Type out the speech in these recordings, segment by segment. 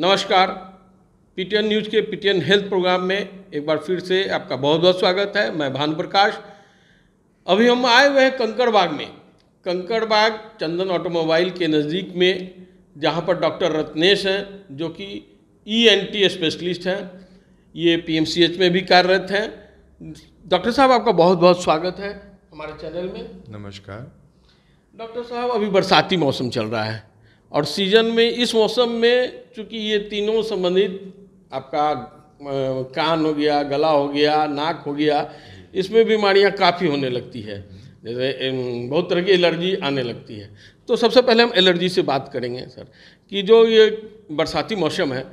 नमस्कार PTN news के PTN health program में एक बार फिर से आपका बहुत बहुत स्वागत है मैं भानु प्रकाश अभी हम आए हुए हैं कंकड़बाग में कंकड़बाग चंदन ऑटोमोबाइल के नज़दीक में जहाँ पर डॉक्टर रत्नेश हैं जो कि ई एन टी स्पेशलिस्ट हैं ये पीएमसीएच में भी कार्यरत हैं डॉक्टर साहब आपका बहुत बहुत स्वागत है हमारे चैनल में नमस्कार डॉक्टर साहब अभी बरसाती मौसम चल रहा है और सीजन में इस मौसम में चूँकि ये तीनों संबंधित आपका कान हो गया गला हो गया नाक हो गया इसमें बीमारियां काफ़ी होने लगती है जैसे बहुत तरह की एलर्जी आने लगती है तो सबसे पहले हम एलर्जी से बात करेंगे सर कि जो ये बरसाती मौसम है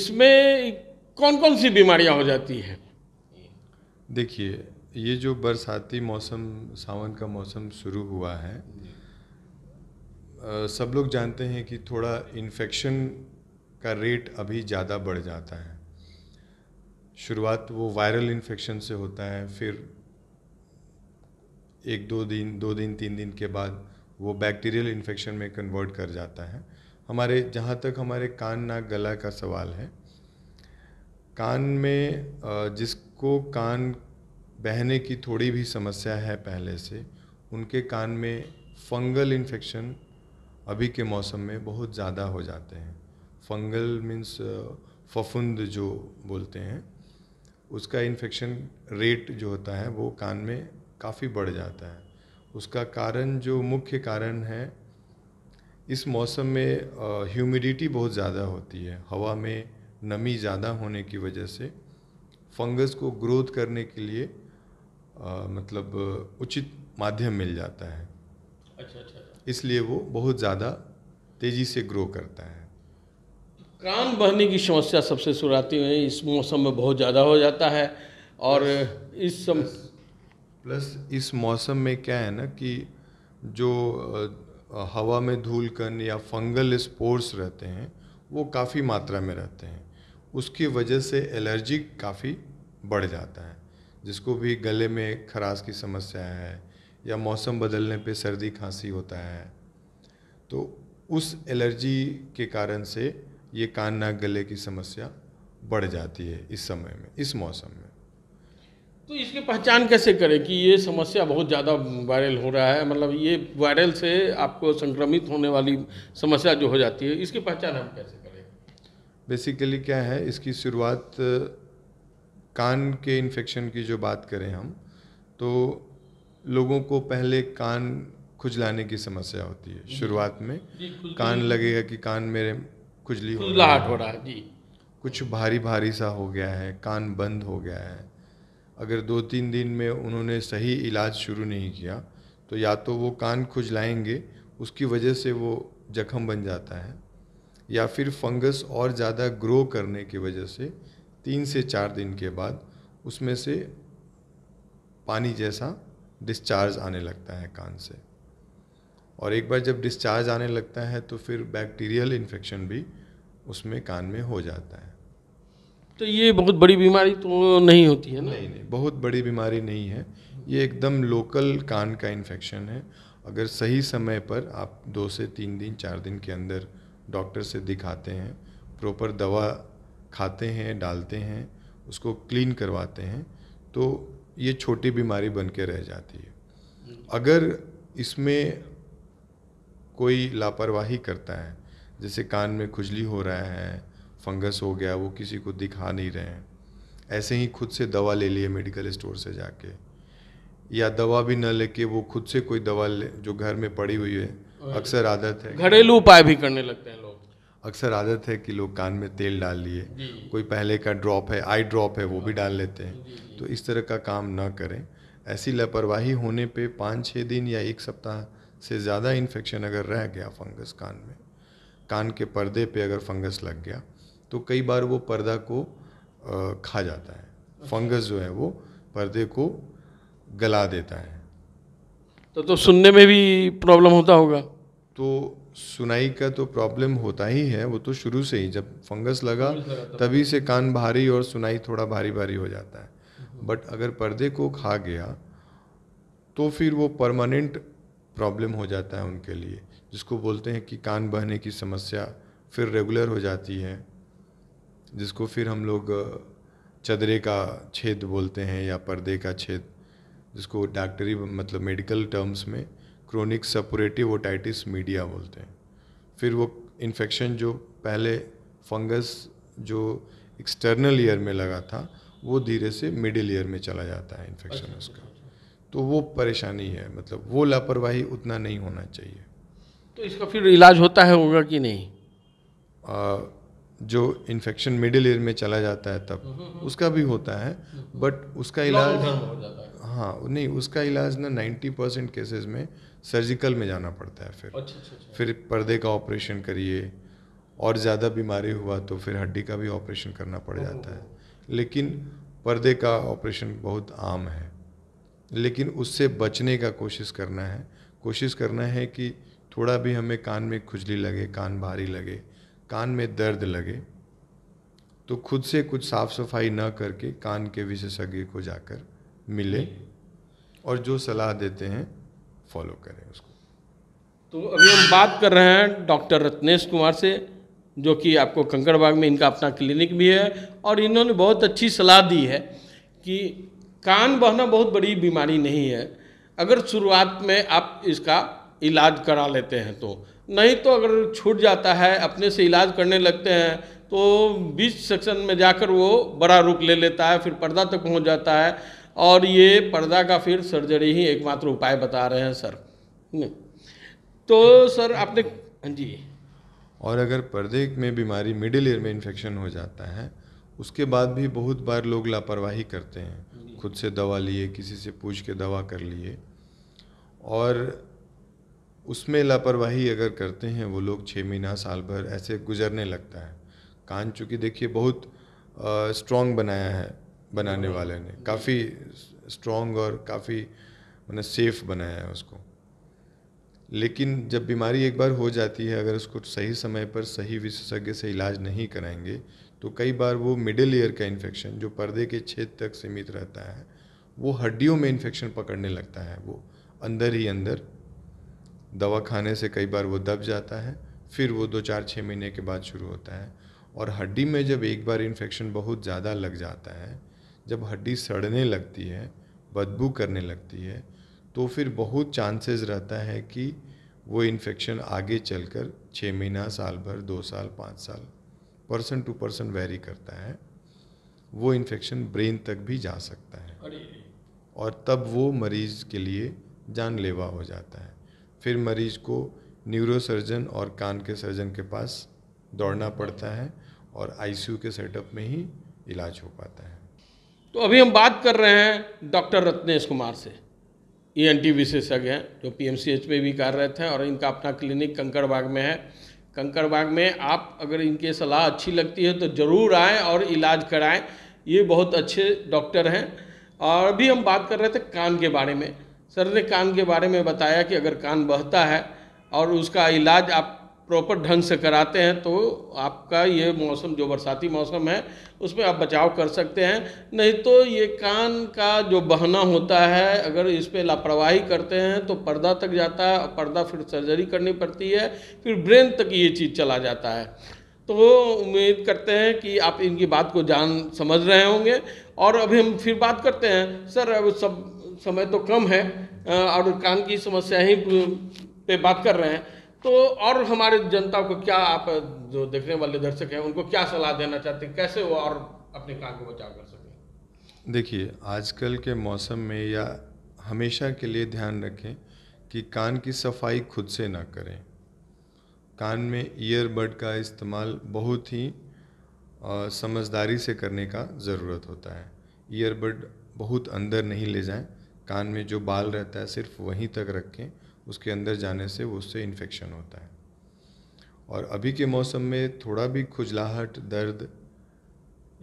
इसमें कौन कौन सी बीमारियां हो जाती हैं देखिए ये जो बरसाती मौसम सावन का मौसम शुरू हुआ है सब लोग जानते हैं कि थोड़ा इन्फेक्शन का रेट अभी ज़्यादा बढ़ जाता है शुरुआत वो वायरल इन्फेक्शन से होता है फिर एक दो दिन दो दिन तीन दिन के बाद वो बैक्टीरियल इन्फेक्शन में कन्वर्ट कर जाता है हमारे जहाँ तक हमारे कान नाक गला का सवाल है कान में जिसको कान बहने की थोड़ी भी समस्या है पहले से उनके कान में फंगल इन्फेक्शन अभी के मौसम में बहुत ज़्यादा हो जाते हैं फंगल मीन्स फफुंद जो बोलते हैं उसका इन्फेक्शन रेट जो होता है वो कान में काफ़ी बढ़ जाता है उसका कारण जो मुख्य कारण है इस मौसम में ह्यूमिडिटी बहुत ज़्यादा होती है हवा में नमी ज़्यादा होने की वजह से फंगस को ग्रोथ करने के लिए आ, मतलब उचित माध्यम मिल जाता है अच्छा अच्छा इसलिए वो बहुत ज़्यादा तेज़ी से ग्रो करता है कान बहने की समस्या सबसे शुरुआती में इस मौसम में बहुत ज़्यादा हो जाता है और इस सम... प्लस, इस मौसम में क्या है ना कि जो हवा में धूल कन या फंगल स्पोर्स रहते हैं वो काफ़ी मात्रा में रहते हैं उसकी वजह से एलर्जी काफ़ी बढ़ जाता है जिसको भी गले में खराश की समस्या है या मौसम बदलने पे सर्दी खांसी होता है तो उस एलर्जी के कारण से ये कान नाक गले की समस्या बढ़ जाती है इस समय में इस मौसम में तो इसकी पहचान कैसे करें कि ये समस्या बहुत ज़्यादा वायरल हो रहा है मतलब ये वायरल से आपको संक्रमित होने वाली समस्या जो हो जाती है इसकी पहचान हम कैसे करें बेसिकली क्या है इसकी शुरुआत कान के इन्फेक्शन की जो बात करें हम तो लोगों को पहले कान खुजलाने की समस्या होती है शुरुआत में कान लगेगा कि कान मेरे खुजली हो रहा हो रहा है जी कुछ भारी भारी सा हो गया है कान बंद हो गया है अगर दो तीन दिन में उन्होंने सही इलाज शुरू नहीं किया तो या तो वो कान खुजलाएंगे उसकी वजह से वो जख्म बन जाता है या फिर फंगस और ज़्यादा ग्रो करने की वजह से तीन से चार दिन के बाद उसमें से पानी जैसा डिस्चार्ज आने लगता है कान से और एक बार जब डिस्चार्ज आने लगता है तो फिर बैक्टीरियल इन्फेक्शन भी उसमें कान में हो जाता है तो ये बहुत बड़ी बीमारी तो नहीं होती है ना नहीं नहीं बहुत बड़ी बीमारी नहीं है ये एकदम लोकल कान का इन्फेक्शन है अगर सही समय पर आप दो से तीन दिन चार दिन के अंदर डॉक्टर से दिखाते हैं प्रॉपर दवा खाते हैं डालते हैं उसको क्लीन करवाते हैं तो ये छोटी बीमारी बन के रह जाती है अगर इसमें कोई लापरवाही करता है जैसे कान में खुजली हो रहा है फंगस हो गया वो किसी को दिखा नहीं रहे हैं ऐसे ही खुद से दवा ले लिए मेडिकल स्टोर से जाके या दवा भी न लेके वो खुद से कोई दवा ले जो घर में पड़ी हुई है अक्सर आदत है घरेलू उपाय भी करने लगते हैं लोग अक्सर आदत है कि लोग कान में तेल डाल लिए कोई पहले का ड्रॉप है आई ड्रॉप है वो भी हाँ। डाल लेते हैं तो इस तरह का काम ना करें ऐसी लापरवाही होने पे पाँच छः दिन या एक सप्ताह से ज़्यादा इन्फेक्शन अगर रह गया फंगस कान में कान के पर्दे पे अगर फंगस लग गया तो कई बार वो पर्दा को खा जाता है फंगस अच्छा। जो है वो पर्दे को गला देता है तो तो सुनने में भी प्रॉब्लम होता होगा तो सुनाई का तो प्रॉब्लम होता ही है वो तो शुरू से ही जब फंगस लगा तभी से कान भारी और सुनाई थोड़ा भारी भारी हो जाता है बट अगर पर्दे को खा गया तो फिर वो परमानेंट प्रॉब्लम हो जाता है उनके लिए जिसको बोलते हैं कि कान बहने की समस्या फिर रेगुलर हो जाती है जिसको फिर हम लोग चदरे का छेद बोलते हैं या पर्दे का छेद जिसको डॉक्टरी मतलब मेडिकल टर्म्स में क्रोनिक सपोरेटिव ओटाइटिस मीडिया बोलते हैं फिर वो इन्फेक्शन जो पहले फंगस जो एक्सटर्नल ईयर में लगा था वो धीरे से मिडिल ईयर में चला जाता है इन्फेक्शन अच्छा, उसका अच्छा, अच्छा। तो वो परेशानी है मतलब वो लापरवाही उतना नहीं होना चाहिए तो इसका फिर इलाज होता है होगा कि नहीं आ, जो इन्फेक्शन मिडिल ईयर में चला जाता है तब हम्म, हम्म। उसका भी होता है बट हम्म, उसका इलाज हाँ नहीं उसका इलाज ना 90 परसेंट केसेज में सर्जिकल में जाना पड़ता है फिर अच्छा, अच्छा, अच्छा, फिर पर्दे का ऑपरेशन करिए और ज़्यादा बीमारी हुआ तो फिर हड्डी का भी ऑपरेशन करना पड़ जाता है लेकिन पर्दे का ऑपरेशन बहुत आम है लेकिन उससे बचने का कोशिश करना है कोशिश करना है कि थोड़ा भी हमें कान में खुजली लगे कान भारी लगे कान में दर्द लगे तो खुद से कुछ साफ़ सफाई ना करके कान के विशेषज्ञ को जाकर मिले और जो सलाह देते हैं फॉलो करें उसको तो अभी हम बात कर रहे हैं डॉक्टर रत्नेश कुमार से जो कि आपको कंकड़बाग में इनका अपना क्लिनिक भी है और इन्होंने बहुत अच्छी सलाह दी है कि कान बहना बहुत बड़ी बीमारी नहीं है अगर शुरुआत में आप इसका इलाज करा लेते हैं तो नहीं तो अगर छूट जाता है अपने से इलाज करने लगते हैं तो बीच सेक्शन में जाकर वो बड़ा रूप ले लेता है फिर पर्दा तक पहुंच जाता है और ये पर्दा का फिर सर्जरी ही एकमात्र उपाय बता रहे हैं सर तो सर आपने हाँ जी और अगर पर्दे में बीमारी मिडिल ईयर में इन्फेक्शन हो जाता है उसके बाद भी बहुत बार लोग लापरवाही करते हैं खुद से दवा लिए किसी से पूछ के दवा कर लिए और उसमें लापरवाही अगर करते हैं वो लोग छः महीना साल भर ऐसे गुजरने लगता है कान चूँकि देखिए बहुत स्ट्रॉन्ग बनाया है बनाने वाले ने काफ़ी स्ट्रॉन्ग और काफ़ी मैंने सेफ बनाया है उसको लेकिन जब बीमारी एक बार हो जाती है अगर उसको सही समय पर सही विशेषज्ञ से इलाज नहीं कराएंगे तो कई बार वो मिडिल ईयर का इन्फेक्शन जो पर्दे के छेद तक सीमित रहता है वो हड्डियों में इन्फेक्शन पकड़ने लगता है वो अंदर ही अंदर दवा खाने से कई बार वो दब जाता है फिर वो दो चार छः महीने के बाद शुरू होता है और हड्डी में जब एक बार इन्फेक्शन बहुत ज़्यादा लग जाता है जब हड्डी सड़ने लगती है बदबू करने लगती है तो फिर बहुत चांसेस रहता है कि वो इन्फेक्शन आगे चलकर छः महीना साल भर दो साल पाँच साल पर्सन टू पर्सन वेरी करता है वो इन्फेक्शन ब्रेन तक भी जा सकता है और तब वो मरीज़ के लिए जानलेवा हो जाता है फिर मरीज़ को न्यूरोसर्जन और कान के सर्जन के पास दौड़ना पड़ता है और आईसीयू के सेटअप में ही इलाज हो पाता है तो अभी हम बात कर रहे हैं डॉक्टर रत्नेश कुमार से ई एन टी विशेषज्ञ हैं जो पी एम सी एच में भी कार्यरत हैं और इनका अपना क्लिनिक कंकड़बाग में है कंकड़बाग में आप अगर इनके सलाह अच्छी लगती है तो ज़रूर आएँ और इलाज कराएँ ये बहुत अच्छे डॉक्टर हैं और अभी हम बात कर रहे थे कान के बारे में सर ने कान के बारे में बताया कि अगर कान बहता है और उसका इलाज आप प्रॉपर ढंग से कराते हैं तो आपका ये मौसम जो बरसाती मौसम है उसमें आप बचाव कर सकते हैं नहीं तो ये कान का जो बहना होता है अगर इस पर लापरवाही करते हैं तो पर्दा तक जाता है पर्दा फिर सर्जरी करनी पड़ती है फिर ब्रेन तक ये चीज़ चला जाता है तो उम्मीद करते हैं कि आप इनकी बात को जान समझ रहे होंगे और अभी हम फिर बात करते हैं सर अब सब समय तो कम है और कान की समस्या ही पे बात कर रहे हैं तो और हमारे जनता को क्या आप जो देखने वाले दर्शक हैं उनको क्या सलाह देना चाहते हैं कैसे वो और अपने काम को बचाव कर सकें देखिए आजकल के मौसम में या हमेशा के लिए ध्यान रखें कि कान की सफाई खुद से ना करें कान में ईयरबड का इस्तेमाल बहुत ही समझदारी से करने का ज़रूरत होता है ईयरबड बहुत अंदर नहीं ले जाएं कान में जो बाल रहता है सिर्फ वहीं तक रखें उसके अंदर जाने से उससे इन्फेक्शन होता है और अभी के मौसम में थोड़ा भी खुजलाहट दर्द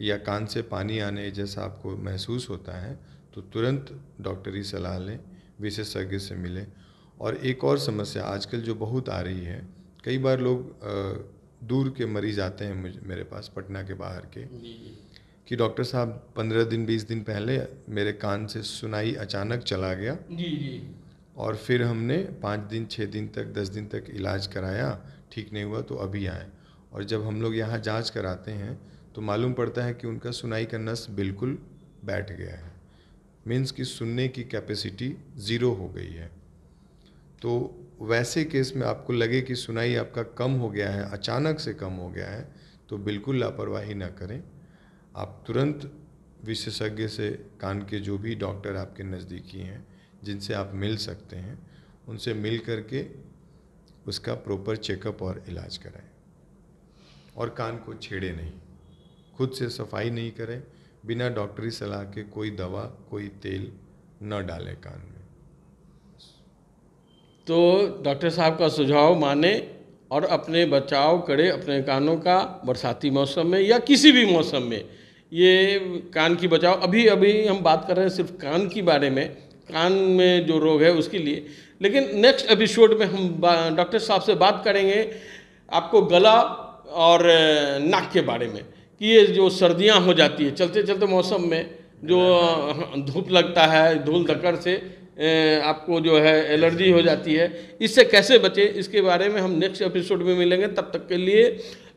या कान से पानी आने जैसा आपको महसूस होता है तो तुरंत डॉक्टरी सलाह लें विशेषज्ञ से मिलें और एक और समस्या आजकल जो बहुत आ रही है कई बार लोग दूर के मरीज आते हैं मुझे मेरे पास पटना के बाहर के कि डॉक्टर साहब पंद्रह दिन बीस दिन पहले मेरे कान से सुनाई अचानक चला गया जी जी और फिर हमने पाँच दिन छः दिन तक दस दिन तक इलाज कराया ठीक नहीं हुआ तो अभी आए और जब हम लोग यहाँ जाँच कराते हैं तो मालूम पड़ता है कि उनका सुनाई का नस बिल्कुल बैठ गया है मीन्स कि सुनने की कैपेसिटी ज़ीरो हो गई है तो वैसे केस में आपको लगे कि सुनाई आपका कम हो गया है अचानक से कम हो गया है तो बिल्कुल लापरवाही ना करें आप तुरंत विशेषज्ञ से कान के जो भी डॉक्टर आपके नज़दीकी हैं जिनसे आप मिल सकते हैं उनसे मिल करके उसका प्रॉपर चेकअप और इलाज कराएं और कान को छेड़े नहीं खुद से सफाई नहीं करें बिना डॉक्टरी सलाह के कोई दवा कोई तेल न डालें कान में तो डॉक्टर साहब का सुझाव माने और अपने बचाव करें अपने कानों का बरसाती मौसम में या किसी भी मौसम में ये कान की बचाव अभी अभी हम बात कर रहे हैं सिर्फ कान के बारे में कान में जो रोग है उसके लिए लेकिन नेक्स्ट एपिसोड में हम डॉक्टर साहब से बात करेंगे आपको गला और नाक के बारे में कि ये जो सर्दियाँ हो जाती है चलते चलते मौसम में जो धूप लगता है धूल धक्कर से आपको जो है एलर्जी हो जाती है इससे कैसे बचें इसके बारे में हम नेक्स्ट एपिसोड में मिलेंगे तब तक के लिए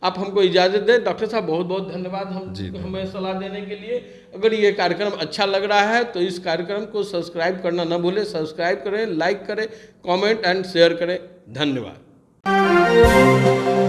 आप हमको इजाज़त दें डॉक्टर साहब बहुत बहुत धन्यवाद हम हमें सलाह देने के लिए अगर ये कार्यक्रम अच्छा लग रहा है तो इस कार्यक्रम को सब्सक्राइब करना न भूलें सब्सक्राइब करें लाइक करें कमेंट एंड शेयर करें धन्यवाद